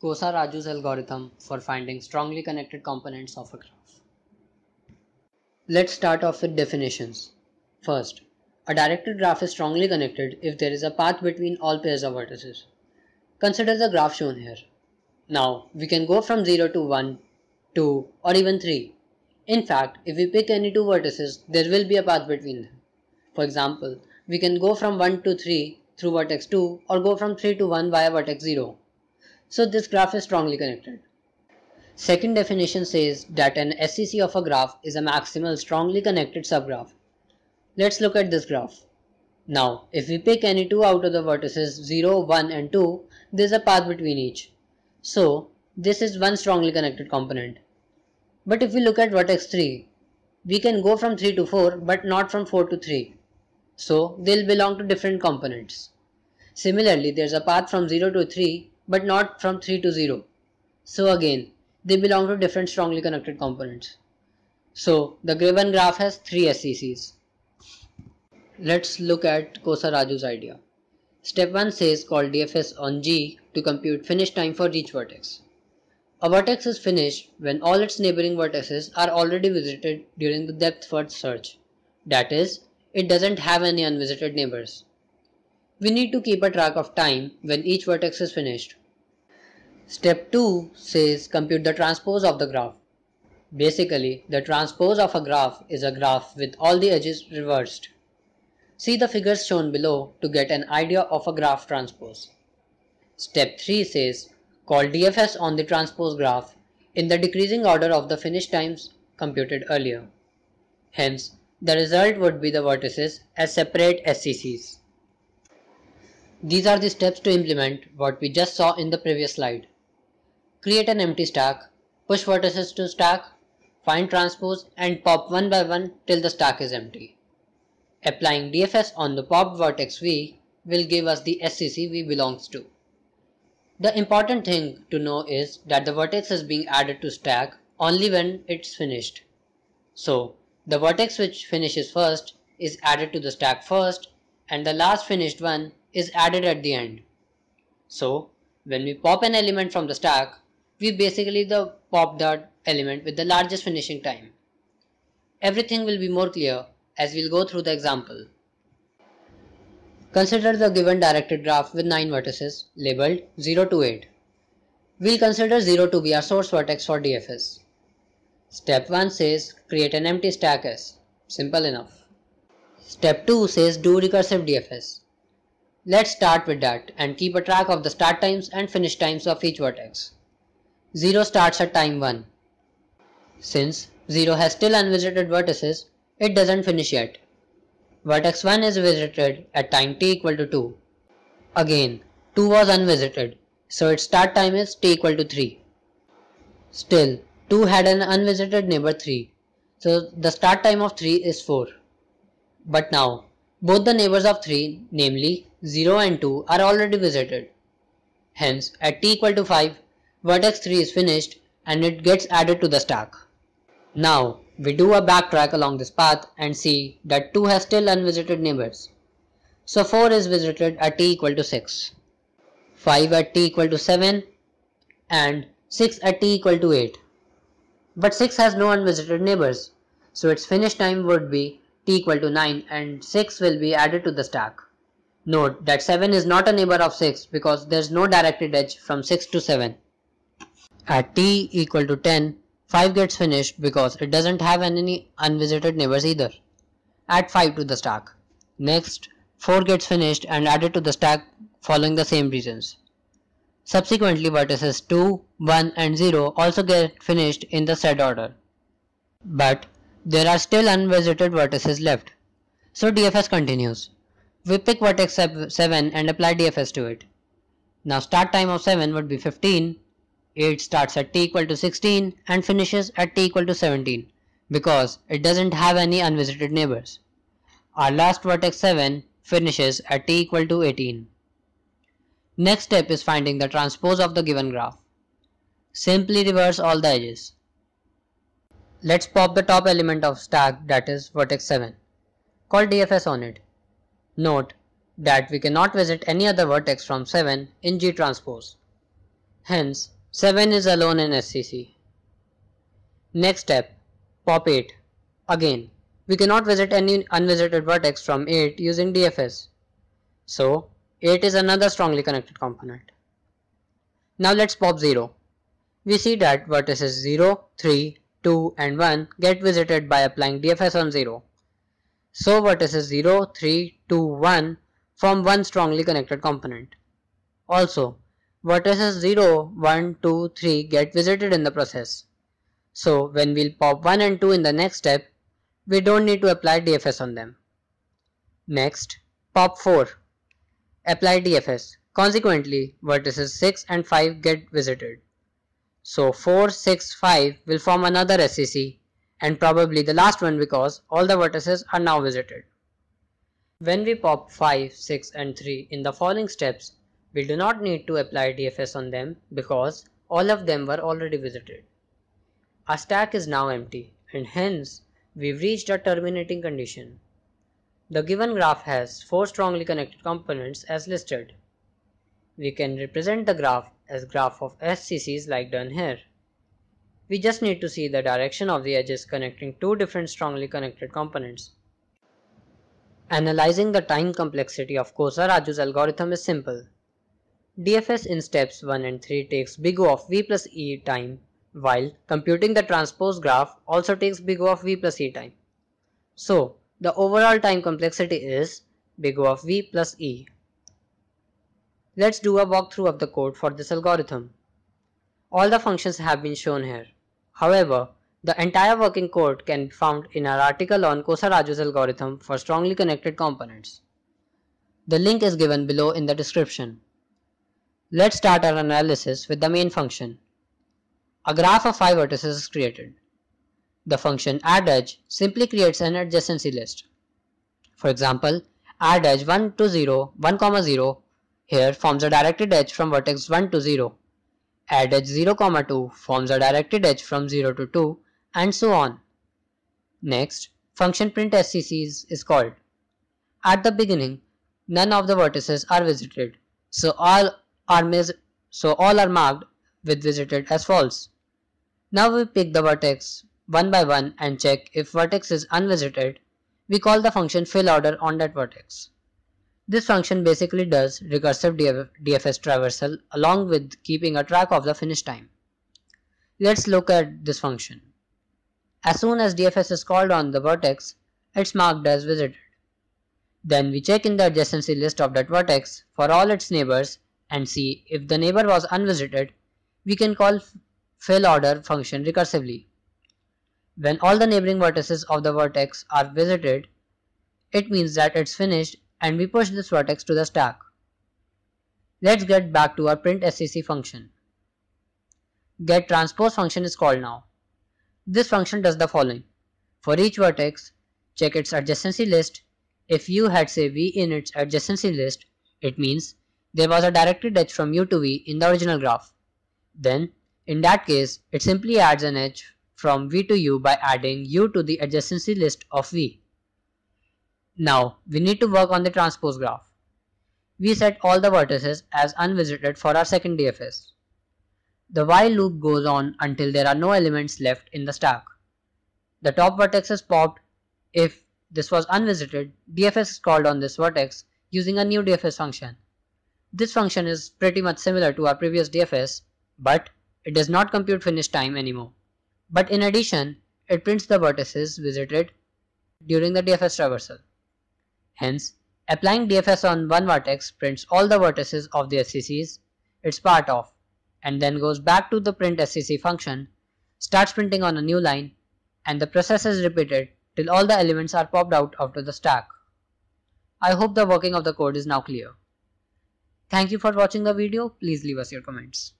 Kosa-Raju's algorithm for finding strongly connected components of a graph. Let's start off with definitions. First, a directed graph is strongly connected if there is a path between all pairs of vertices. Consider the graph shown here. Now, we can go from 0 to 1, 2 or even 3. In fact, if we pick any two vertices, there will be a path between them. For example, we can go from 1 to 3 through vertex 2 or go from 3 to 1 via vertex 0. So this graph is strongly connected. Second definition says that an SCC of a graph is a maximal strongly connected subgraph. Let's look at this graph. Now, if we pick any two out of the vertices 0, 1 and 2, there's a path between each. So, this is one strongly connected component. But if we look at vertex 3, we can go from 3 to 4 but not from 4 to 3. So, they'll belong to different components. Similarly, there's a path from 0 to 3 but not from 3 to 0. So again, they belong to different strongly connected components. So the given graph has three SECs. Let's look at Kosaraju's idea. Step 1 says call DFS on G to compute finish time for each vertex. A vertex is finished when all its neighboring vertices are already visited during the depth first search. That is, it doesn't have any unvisited neighbors. We need to keep a track of time when each vertex is finished. Step 2 says compute the transpose of the graph. Basically, the transpose of a graph is a graph with all the edges reversed. See the figures shown below to get an idea of a graph transpose. Step 3 says call DFS on the transpose graph in the decreasing order of the finish times computed earlier. Hence, the result would be the vertices as separate SCCs. These are the steps to implement what we just saw in the previous slide. Create an empty stack, push vertices to stack, find transpose and pop one by one till the stack is empty. Applying DFS on the pop vertex V will give us the SCC V belongs to. The important thing to know is that the vertex is being added to stack only when it's finished. So, the vertex which finishes first is added to the stack first and the last finished one is added at the end. So when we pop an element from the stack, we basically the pop that element with the largest finishing time. Everything will be more clear as we'll go through the example. Consider the given directed graph with 9 vertices labeled 0 to 8. We'll consider 0 to be our source vertex for DFS. Step 1 says create an empty stack S. Simple enough. Step 2 says do recursive DFS. Let's start with that and keep a track of the start times and finish times of each vertex. 0 starts at time 1. Since 0 has still unvisited vertices, it doesn't finish yet. Vertex 1 is visited at time t equal to 2. Again, 2 was unvisited, so its start time is t equal to 3. Still, 2 had an unvisited neighbor 3, so the start time of 3 is 4. But now, both the neighbors of 3, namely 0 and 2, are already visited. Hence, at t equal to 5, vertex 3 is finished and it gets added to the stack. Now, we do a backtrack along this path and see that 2 has still unvisited neighbors. So 4 is visited at t equal to 6, 5 at t equal to 7 and 6 at t equal to 8. But 6 has no unvisited neighbors, so its finish time would be t equal to 9 and 6 will be added to the stack. Note that 7 is not a neighbor of 6 because there is no directed edge from 6 to 7. At t equal to 10, 5 gets finished because it doesn't have any unvisited neighbors either. Add 5 to the stack. Next, 4 gets finished and added to the stack following the same reasons. Subsequently, vertices 2, 1 and 0 also get finished in the said order. But there are still unvisited vertices left. So DFS continues. We pick vertex 7 and apply DFS to it. Now start time of 7 would be 15. It starts at t equal to 16 and finishes at t equal to 17 because it doesn't have any unvisited neighbors. Our last vertex 7 finishes at t equal to 18. Next step is finding the transpose of the given graph. Simply reverse all the edges. Let's pop the top element of stack that is vertex 7. Call DFS on it. Note that we cannot visit any other vertex from 7 in G transpose. Hence, 7 is alone in SCC. Next step, pop 8. Again, we cannot visit any unvisited vertex from 8 using DFS. So, 8 is another strongly connected component. Now let's pop 0. We see that vertices 0, 3 2 and 1 get visited by applying DFS on 0. So vertices 0, 3, 2, 1 form one strongly connected component. Also, vertices 0, 1, 2, 3 get visited in the process. So when we'll pop 1 and 2 in the next step, we don't need to apply DFS on them. Next, pop 4. Apply DFS. Consequently, vertices 6 and 5 get visited. So 4, 6, 5 will form another SCC and probably the last one because all the vertices are now visited. When we pop 5, 6 and 3 in the following steps, we do not need to apply DFS on them because all of them were already visited. Our stack is now empty and hence we've reached our terminating condition. The given graph has four strongly connected components as listed. We can represent the graph as graph of SCCs like done here. We just need to see the direction of the edges connecting two different strongly connected components. Analyzing the time complexity of Kosa-Raju's algorithm is simple. DFS in steps 1 and 3 takes big O of V plus E time, while computing the transpose graph also takes big O of V plus E time. So, the overall time complexity is big O of V plus E. Let's do a walkthrough of the code for this algorithm. All the functions have been shown here. However, the entire working code can be found in our article on Kosaraju's algorithm for strongly connected components. The link is given below in the description. Let's start our analysis with the main function. A graph of 5 vertices is created. The function addEdge simply creates an adjacency list. For example, addEdge 1 to 0, 1, 0 here forms a directed edge from vertex 1 to 0. Add edge 0, comma 2 forms a directed edge from 0 to 2 and so on. Next, function print SCCs is called. At the beginning, none of the vertices are visited. So all are so all are marked with visited as false. Now we pick the vertex one by one and check if vertex is unvisited. We call the function fill order on that vertex. This function basically does recursive DFS traversal along with keeping a track of the finish time. Let's look at this function. As soon as DFS is called on the vertex, it's marked as visited. Then we check in the adjacency list of that vertex for all its neighbors and see if the neighbor was unvisited, we can call fill order function recursively. When all the neighboring vertices of the vertex are visited, it means that it's finished and we push this vertex to the stack. Let's get back to our print scc function. Get transpose function is called now. This function does the following. For each vertex, check its adjacency list. If U had say V in its adjacency list, it means there was a directed edge from U to V in the original graph. Then, in that case, it simply adds an edge from V to U by adding U to the adjacency list of V. Now, we need to work on the transpose graph. We set all the vertices as unvisited for our second DFS. The while loop goes on until there are no elements left in the stack. The top vertex is popped. If this was unvisited, DFS is called on this vertex using a new DFS function. This function is pretty much similar to our previous DFS, but it does not compute finish time anymore. But in addition, it prints the vertices visited during the DFS traversal. Hence, applying DFS on one vertex prints all the vertices of the SCCs it's part of and then goes back to the print SCC function, starts printing on a new line and the process is repeated till all the elements are popped out after the stack. I hope the working of the code is now clear. Thank you for watching the video. Please leave us your comments.